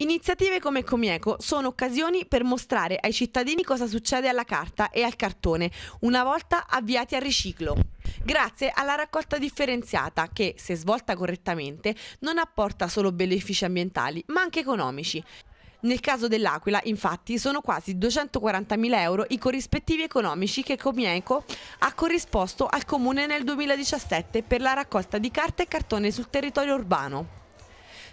Iniziative come Comieco sono occasioni per mostrare ai cittadini cosa succede alla carta e al cartone una volta avviati al riciclo. Grazie alla raccolta differenziata che, se svolta correttamente, non apporta solo benefici ambientali ma anche economici. Nel caso dell'Aquila, infatti, sono quasi 240.000 euro i corrispettivi economici che Comieco ha corrisposto al Comune nel 2017 per la raccolta di carta e cartone sul territorio urbano.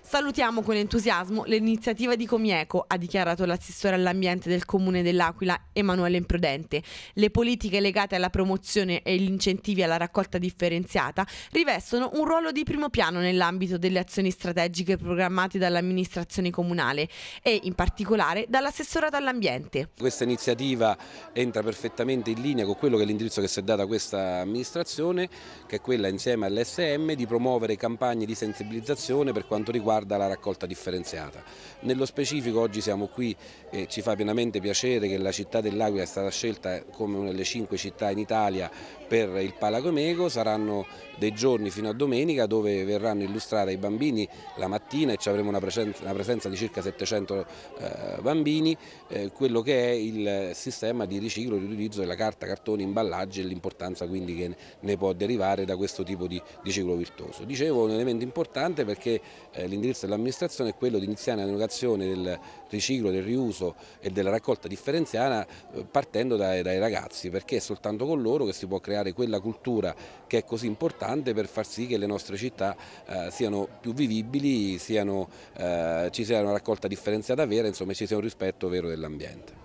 Salutiamo con entusiasmo l'iniziativa di Comieco, ha dichiarato l'assessore all'ambiente del Comune dell'Aquila Emanuele Imprudente. Le politiche legate alla promozione e gli incentivi alla raccolta differenziata rivestono un ruolo di primo piano nell'ambito delle azioni strategiche programmate dall'amministrazione comunale e in particolare dall'assessorato all'ambiente. Questa iniziativa entra perfettamente in linea con quello che è l'indirizzo che si è data a questa amministrazione, che è quella insieme all'SM di promuovere campagne di sensibilizzazione per quanto riguarda riguarda la raccolta differenziata. Nello specifico oggi siamo qui e ci fa pienamente piacere che la città dell'Aquila è stata scelta come una delle cinque città in Italia per il Palagomego, saranno dei giorni fino a domenica dove verranno illustrati ai bambini la mattina e ci avremo una presenza, una presenza di circa 700 eh, bambini, eh, quello che è il sistema di riciclo e riutilizzo della carta, cartoni, imballaggi e l'importanza quindi che ne può derivare da questo tipo di, di ciclo virtuoso. Dicevo un elemento importante perché eh, l'indirizzo dell'amministrazione è quello di iniziare l'erogazione del riciclo, del riuso e della raccolta differenziata eh, partendo dai, dai ragazzi perché è soltanto con loro che si può creare quella cultura che è così importante per far sì che le nostre città eh, siano più vivibili, siano, eh, ci sia una raccolta differenziata vera, insomma ci sia un rispetto vero dell'ambiente.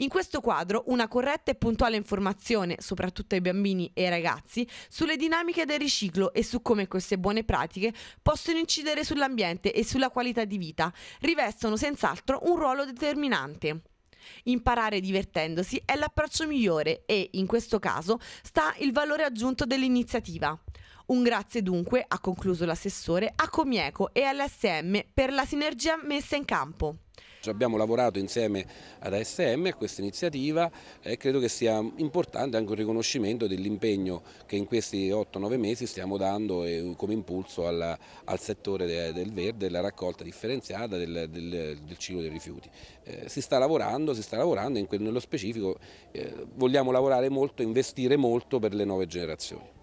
In questo quadro una corretta e puntuale informazione, soprattutto ai bambini e ai ragazzi, sulle dinamiche del riciclo e su come queste buone pratiche possono incidere sull'ambiente e sulla qualità di vita, rivestono senz'altro un ruolo determinante. Imparare divertendosi è l'approccio migliore e, in questo caso, sta il valore aggiunto dell'iniziativa. Un grazie dunque, ha concluso l'assessore, a Comieco e all'SM per la sinergia messa in campo. Cioè, abbiamo lavorato insieme ad ASM a questa iniziativa e eh, credo che sia importante anche un riconoscimento dell'impegno che in questi 8-9 mesi stiamo dando eh, come impulso alla, al settore del verde, della raccolta differenziata, del, del, del ciclo dei rifiuti. Eh, si sta lavorando, si sta lavorando e nello specifico eh, vogliamo lavorare molto, investire molto per le nuove generazioni.